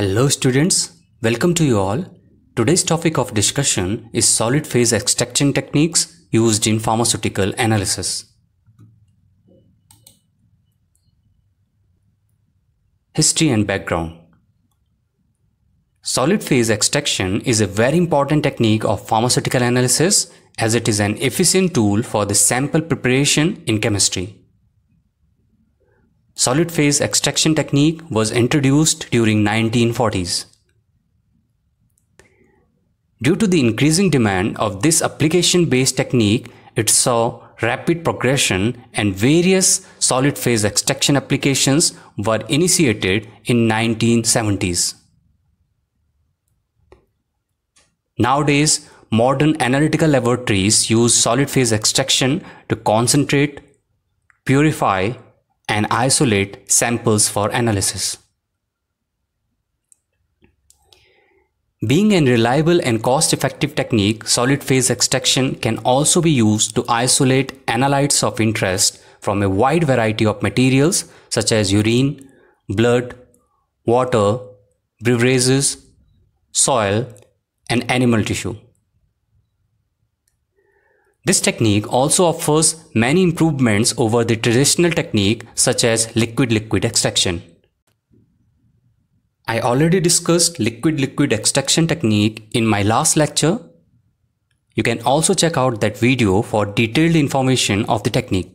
Hello students, welcome to you all. Today's topic of discussion is solid phase extraction techniques used in pharmaceutical analysis. History and background. Solid phase extraction is a very important technique of pharmaceutical analysis as it is an efficient tool for the sample preparation in chemistry. Solid phase extraction technique was introduced during 1940s. Due to the increasing demand of this application-based technique, it saw rapid progression and various solid phase extraction applications were initiated in 1970s. Nowadays, modern analytical laboratories use solid phase extraction to concentrate, purify and isolate samples for analysis. Being a reliable and cost-effective technique, solid phase extraction can also be used to isolate analytes of interest from a wide variety of materials such as urine, blood, water, beverages, soil, and animal tissue. This technique also offers many improvements over the traditional technique such as liquid-liquid extraction. I already discussed liquid-liquid extraction technique in my last lecture. You can also check out that video for detailed information of the technique.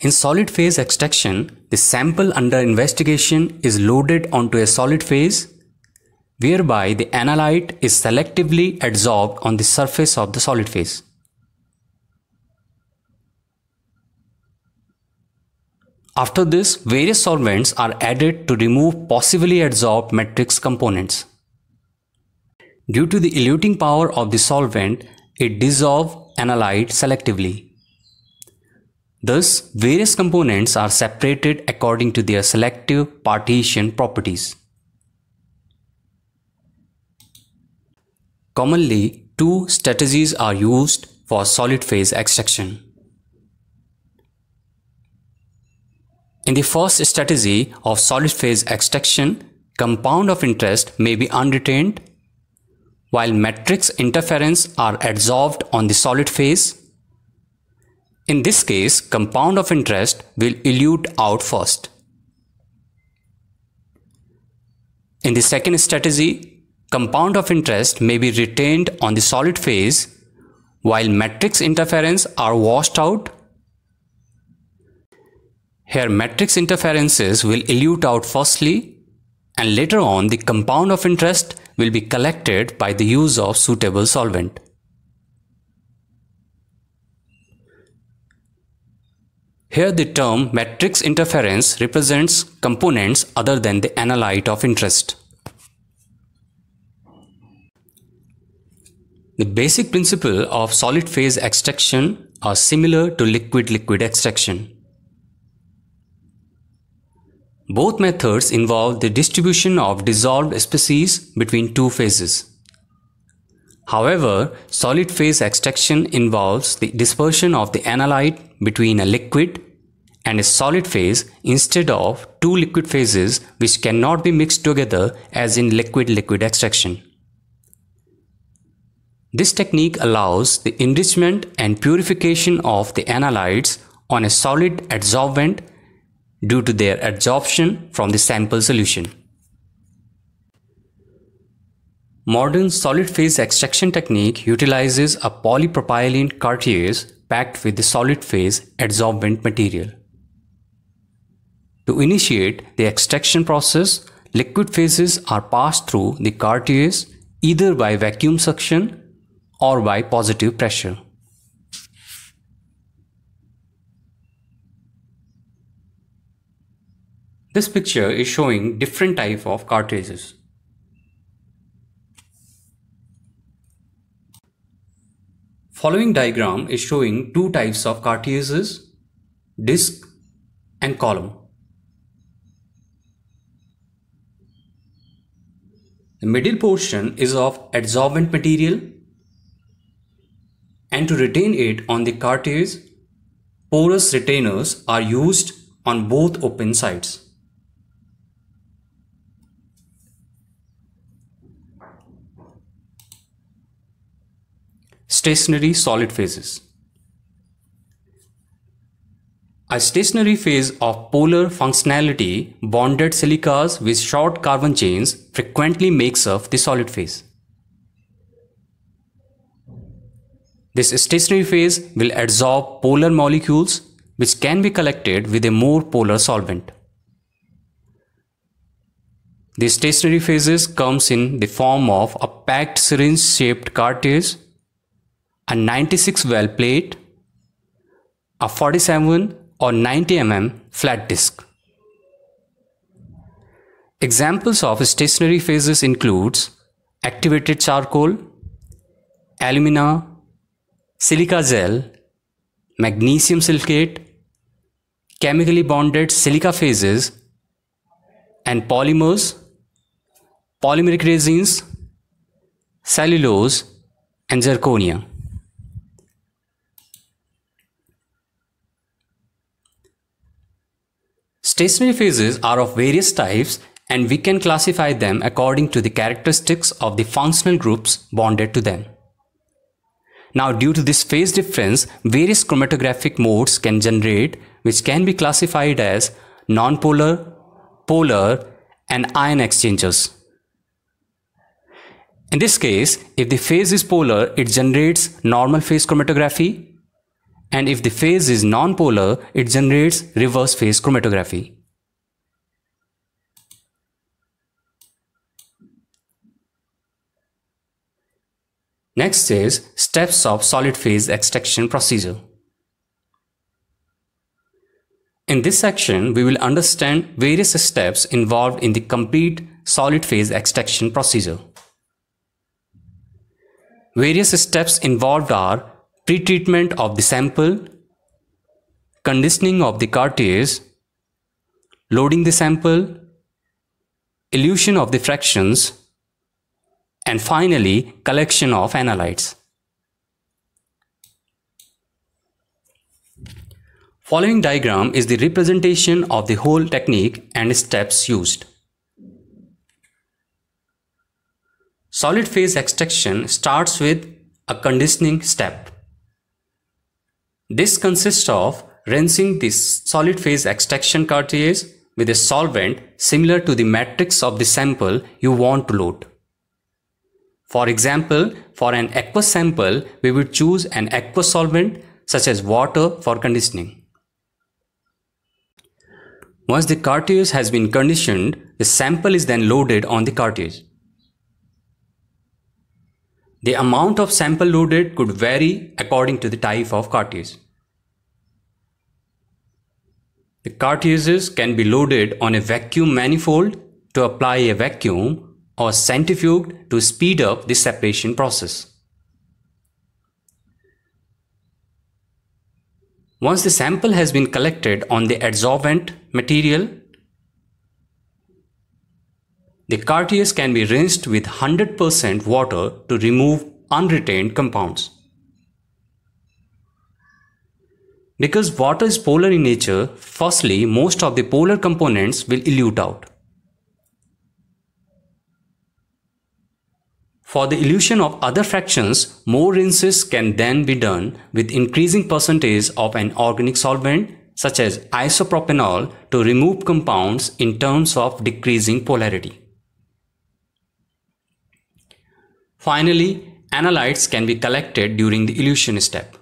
In solid phase extraction, the sample under investigation is loaded onto a solid phase whereby the analyte is selectively adsorbed on the surface of the solid phase. After this, various solvents are added to remove possibly adsorbed matrix components. Due to the eluting power of the solvent, it dissolves analyte selectively. Thus, various components are separated according to their selective partition properties. Commonly, two strategies are used for solid phase extraction. In the first strategy of solid phase extraction, compound of interest may be unretained, while matrix interference are adsorbed on the solid phase. In this case, compound of interest will elute out first. In the second strategy, Compound of interest may be retained on the solid phase while matrix interference are washed out. Here matrix interferences will elute out firstly and later on the compound of interest will be collected by the use of suitable solvent. Here the term matrix interference represents components other than the analyte of interest. The basic principle of solid phase extraction are similar to liquid liquid extraction. Both methods involve the distribution of dissolved species between two phases. However, solid phase extraction involves the dispersion of the analyte between a liquid and a solid phase instead of two liquid phases which cannot be mixed together as in liquid liquid extraction. This technique allows the enrichment and purification of the analytes on a solid adsorbent due to their adsorption from the sample solution. Modern solid phase extraction technique utilizes a polypropylene cartridge packed with the solid phase adsorbent material. To initiate the extraction process, liquid phases are passed through the cartridge either by vacuum suction or by positive pressure. This picture is showing different type of cartridges. Following diagram is showing two types of cartridges: disc and column. The middle portion is of adsorbent material and to retain it on the cartilage, porous retainers are used on both open sides. Stationary solid phases. A stationary phase of polar functionality bonded silicas with short carbon chains frequently makes up the solid phase. This stationary phase will adsorb polar molecules which can be collected with a more polar solvent. The stationary phases comes in the form of a packed syringe shaped cartridge, a 96 well plate, a 47 or 90 mm flat disc. Examples of stationary phases includes activated charcoal, alumina, silica gel, magnesium silicate, chemically bonded silica phases, and polymers, polymeric resins, cellulose, and zirconia. Stationary phases are of various types and we can classify them according to the characteristics of the functional groups bonded to them. Now due to this phase difference, various chromatographic modes can generate which can be classified as nonpolar, polar and ion exchangers. In this case, if the phase is polar, it generates normal phase chromatography and if the phase is nonpolar, it generates reverse phase chromatography. Next is steps of solid phase extraction procedure. In this section, we will understand various steps involved in the complete solid phase extraction procedure. Various steps involved are pre-treatment of the sample, conditioning of the cartridge, loading the sample, elution of the fractions, and finally collection of analytes. Following diagram is the representation of the whole technique and steps used. Solid phase extraction starts with a conditioning step. This consists of rinsing the solid phase extraction cartridge with a solvent similar to the matrix of the sample you want to load. For example, for an aqua sample, we would choose an aqua solvent such as water for conditioning. Once the cartridge has been conditioned, the sample is then loaded on the cartridge. The amount of sample loaded could vary according to the type of cartridge. The cartridges can be loaded on a vacuum manifold to apply a vacuum or centrifuged to speed up the separation process. Once the sample has been collected on the adsorbent material, the cartridges can be rinsed with 100% water to remove unretained compounds. Because water is polar in nature, firstly, most of the polar components will elute out. For the illusion of other fractions, more rinses can then be done with increasing percentage of an organic solvent such as isopropanol to remove compounds in terms of decreasing polarity. Finally, analytes can be collected during the elution step.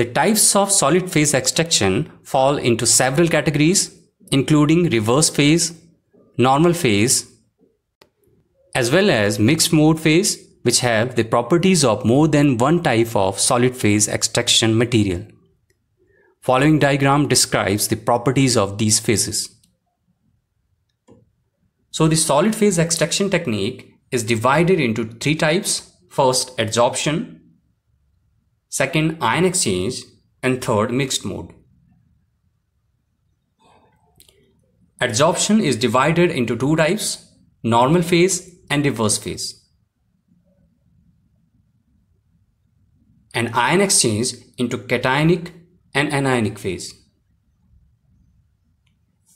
The types of solid phase extraction fall into several categories, including reverse phase, normal phase, as well as mixed mode phase, which have the properties of more than one type of solid phase extraction material. Following diagram describes the properties of these phases. So the solid phase extraction technique is divided into three types. First, adsorption, second ion exchange and third mixed mode. Adsorption is divided into two types, normal phase and reverse phase. and ion exchange into cationic and anionic phase.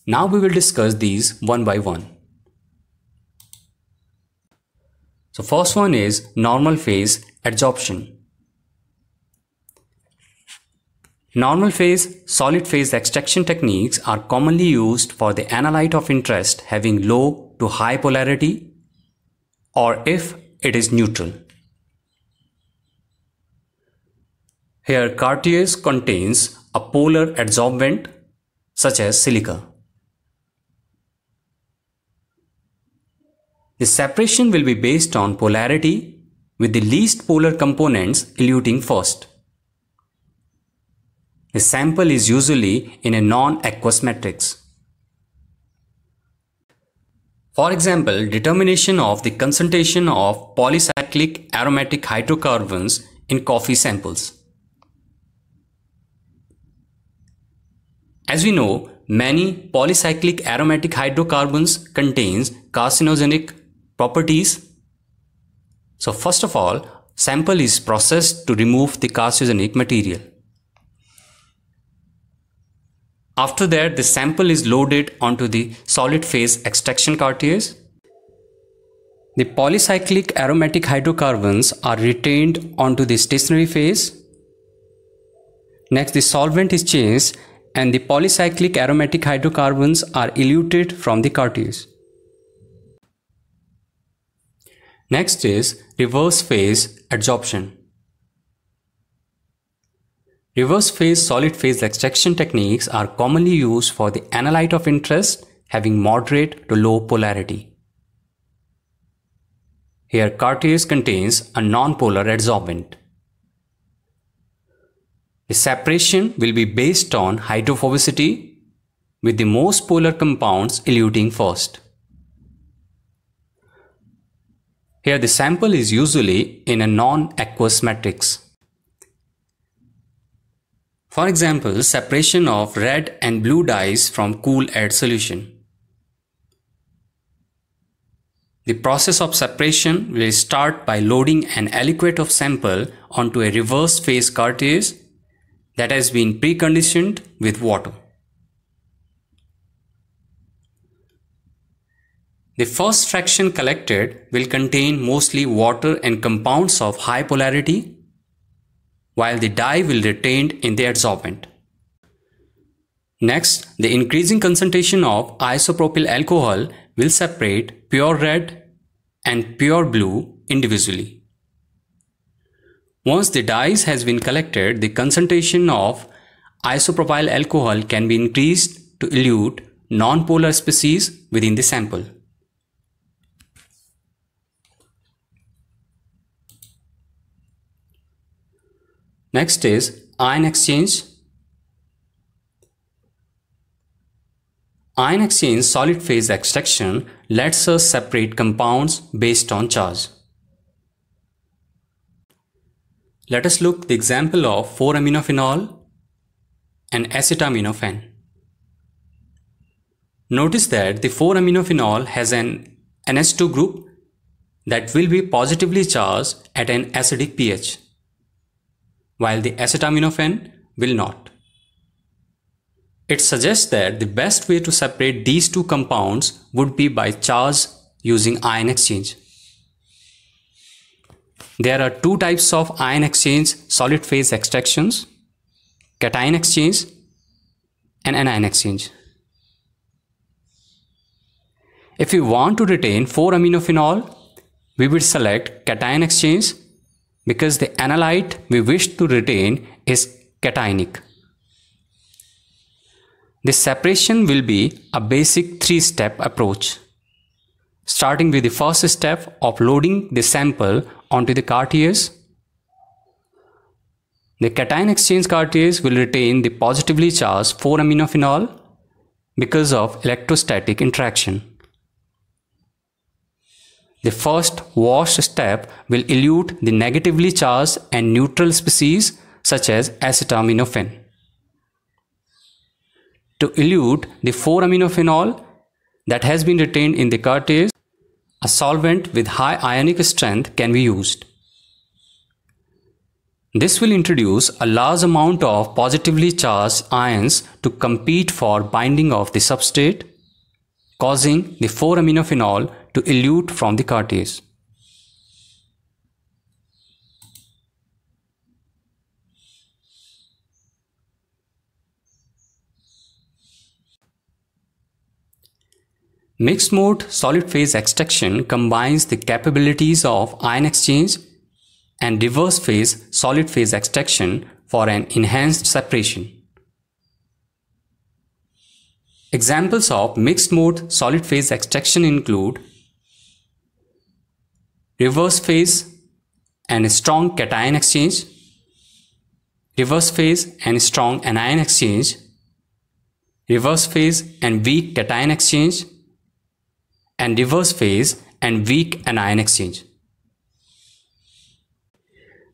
Now we will discuss these one by one. So first one is normal phase adsorption. Normal phase, solid phase extraction techniques are commonly used for the analyte of interest having low to high polarity or if it is neutral. Here Cartier's contains a polar adsorbent such as silica. The separation will be based on polarity with the least polar components eluting first. The sample is usually in a non-aqueous matrix. For example, determination of the concentration of polycyclic aromatic hydrocarbons in coffee samples. As we know, many polycyclic aromatic hydrocarbons contains carcinogenic properties. So first of all, sample is processed to remove the carcinogenic material. After that, the sample is loaded onto the solid phase extraction cartridge. The polycyclic aromatic hydrocarbons are retained onto the stationary phase. Next, the solvent is changed and the polycyclic aromatic hydrocarbons are eluted from the cartridge. Next is reverse phase adsorption. Reverse phase solid phase extraction techniques are commonly used for the analyte of interest having moderate to low polarity. Here Cartese contains a nonpolar adsorbent. The separation will be based on hydrophobicity with the most polar compounds eluting first. Here the sample is usually in a non-aqueous matrix. For example, separation of red and blue dyes from cool air solution. The process of separation will start by loading an aliquot of sample onto a reverse phase cartridge that has been preconditioned with water. The first fraction collected will contain mostly water and compounds of high polarity while the dye will retained in the adsorbent. Next, the increasing concentration of isopropyl alcohol will separate pure red and pure blue individually. Once the dyes has been collected, the concentration of isopropyl alcohol can be increased to elute non-polar species within the sample. Next is ion exchange. Ion exchange solid phase extraction lets us separate compounds based on charge. Let us look the example of 4-aminophenol and acetaminophen. Notice that the 4-aminophenol has an NH2 group that will be positively charged at an acidic pH while the acetaminophen will not. It suggests that the best way to separate these two compounds would be by charge using ion exchange. There are two types of ion exchange solid phase extractions, cation exchange and anion exchange. If we want to retain 4 aminophenol, we will select cation exchange because the analyte we wish to retain is cationic. This separation will be a basic three-step approach, starting with the first step of loading the sample onto the Cartiers. The cation exchange Cartiers will retain the positively charged 4-aminophenol because of electrostatic interaction. The first wash step will elute the negatively charged and neutral species such as acetaminophen. To elute the 4-aminophenol that has been retained in the cartridge, a solvent with high ionic strength can be used. This will introduce a large amount of positively charged ions to compete for binding of the substrate, causing the 4-aminophenol to elute from the cartridge, Mixed mode solid phase extraction combines the capabilities of ion exchange and reverse phase solid phase extraction for an enhanced separation. Examples of mixed mode solid phase extraction include reverse phase and strong cation exchange, reverse phase and strong anion exchange, reverse phase and weak cation exchange, and reverse phase and weak anion exchange.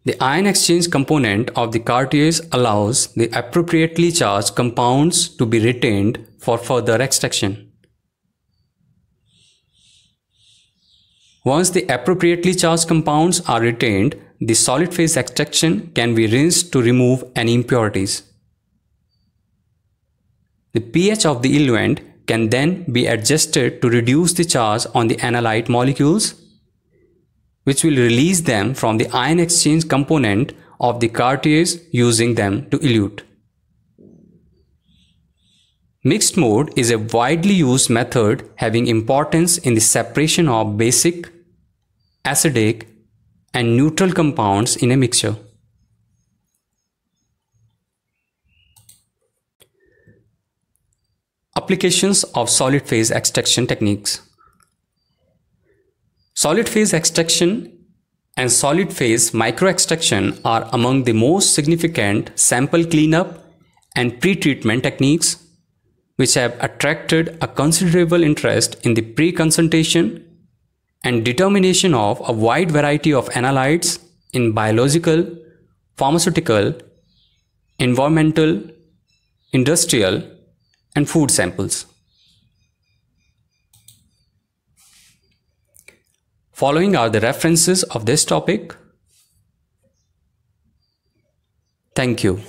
The ion exchange component of the cartridge allows the appropriately charged compounds to be retained for further extraction. Once the appropriately charged compounds are retained, the solid phase extraction can be rinsed to remove any impurities. The pH of the eluent can then be adjusted to reduce the charge on the analyte molecules, which will release them from the ion exchange component of the cartridge using them to elute. Mixed mode is a widely used method having importance in the separation of basic, acidic and neutral compounds in a mixture. Applications of solid phase extraction techniques. Solid phase extraction and solid phase microextraction are among the most significant sample cleanup and pretreatment techniques which have attracted a considerable interest in the pre-concentration and determination of a wide variety of analytes in biological, pharmaceutical, environmental, industrial, and food samples. Following are the references of this topic. Thank you.